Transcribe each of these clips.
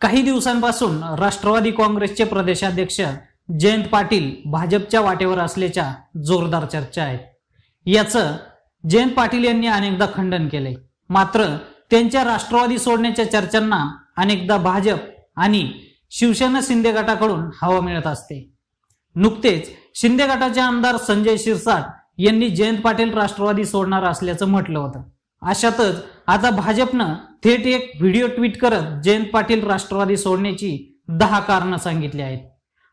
काही दिवसांपासून राष्ट्रवादी काँग्रेसचे प्रदेशाध्यक्ष जयंत पाटील भाजपच्या वाटेवर असल्याच्या जोरदार चर्चा आहेत याचं जयंत पाटील यांनी अनेकदा खंडन केले मात्र त्यांच्या राष्ट्रवादी सोडण्याच्या चर्चांना अनेकदा भाजप आणि शिवसेना शिंदे गटाकडून हवा मिळत असते नुकतेच शिंदे गटाचे आमदार संजय शिरसाट यांनी जयंत पाटील राष्ट्रवादी सोडणार असल्याचं म्हटलं होतं अशातच आता भाजपनं थेट एक व्हिडिओ ट्विट करत जयंत पाटील राष्ट्रवादी सोडण्याची दहा कारणं सांगितली आहेत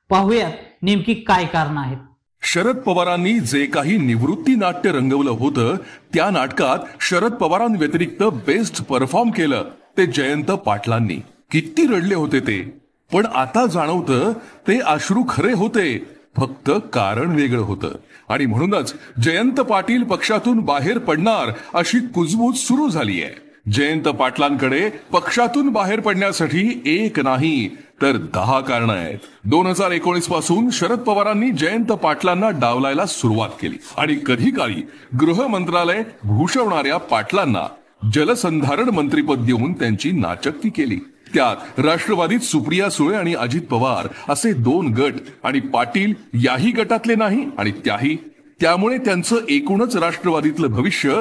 पाहूयात नेमकी काय कारण आहेत शरद पवारांनी जे काही निवृत्ती नाट्य रंगवलं होतं त्या नाटकात शरद पवारांव्यतिरिक्त बेस्ट परफॉर्म केलं ते जयंत पाटलांनी किती रडले होते ते पण आता जाणवतं ते अश्रू खरे होते फक्त कारण वेगळं होतं आणि म्हणूनच जयंत पाटील पक्षातून बाहेर पडणार अशी कुजबूज सुरू झाली आहे जयंत पाटलांकडे पक्षातून बाहेर पडण्यासाठी एक नाही तर दहा कारण आहेत दोन हजार एकोणीस पासून शरद पवारांनी जयंत पाटलांना डावलायला सुरुवात केली आणि कधी काळी गृह मंत्रालय भूषवणाऱ्या पाटलांना जलसंधारण मंत्रीपद देऊन त्यांची नाचक्ती केली त्यात राष्ट्रवादीत सुप्रिया सुळे आणि अजित पवार असे दोन गट आणि पाटील याही गटातले नाही आणि त्याही त्यामुळे त्यांचं एकूणच राष्ट्रवादीतलं भविष्य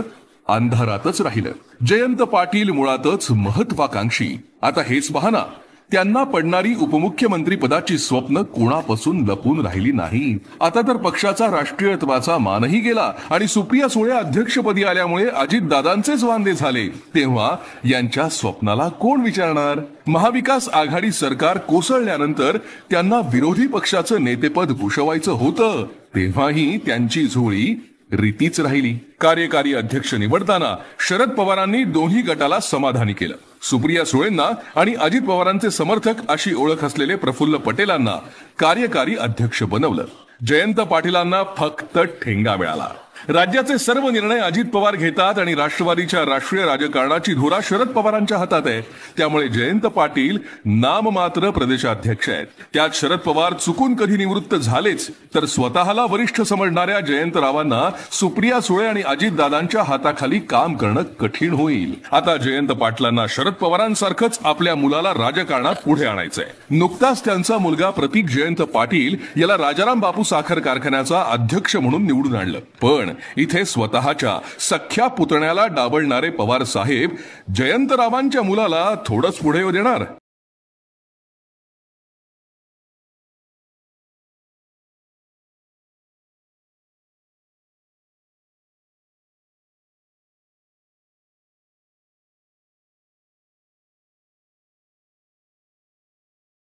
अंधारातच राहिलं जयंत पाटील मुळातच महत्वाकांक्षी आता हेच बहाना त्यांना पडणारी उपमुख्यमंत्री पदाची स्वप्न कोणापासून लपून राहिली नाही आता तर पक्षाचा राष्ट्रीयत्वाचा मानही गेला आणि सुप्रिया सुळे अध्यक्षपदी आल्यामुळे दादांचेच वांदे झाले तेव्हा यांच्या स्वप्नाला कोण विचारणार महाविकास आघाडी सरकार कोसळल्यानंतर त्यांना विरोधी पक्षाचं नेतेपद भूषवायचं होतं तेव्हाही त्यांची झोळी रीतीच राहिली कार्यकारी अध्यक्ष निवडताना शरद पवारांनी दोन्ही गटाला समाधानी केलं सुप्रिया सुळेंना आणि अजित पवारांचे समर्थक अशी ओळख असलेले प्रफुल्ल पटेलांना कार्यकारी अध्यक्ष बनवलं जयंत पाटीलांना फक्त ठेंगा मिळाला राज्याचे सर्व निर्णय अजित पवार घेतात आणि राष्ट्रवादीच्या राष्ट्रीय राजकारणाची धुरा शरद पवारांच्या हातात आहे त्यामुळे जयंत पाटील नाममात्र प्रदेशाध्यक्ष आहेत त्यात शरद पवार चुकून कधी निवृत्त झालेच तर स्वतःला वरिष्ठ समजणाऱ्या जयंतरावांना सुप्रिया सुळे आणि अजितदादांच्या हाताखाली काम करणं कठीण होईल आता जयंत पाटलांना शरद पवारांसारखंच आपल्या मुलाला राजकारणात पुढे आणायचंय नुकताच त्यांचा मुलगा प्रतीक जयंत पाटील याला राजाराम बापू साखर कारखान्याचा अध्यक्ष म्हणून निवडून आणलं पण इथे स्वतःच्या सख्या पुतण्याला डावलणारे पवार साहेब जयंतरावांच्या मुलाला थोडंच पुढे देणार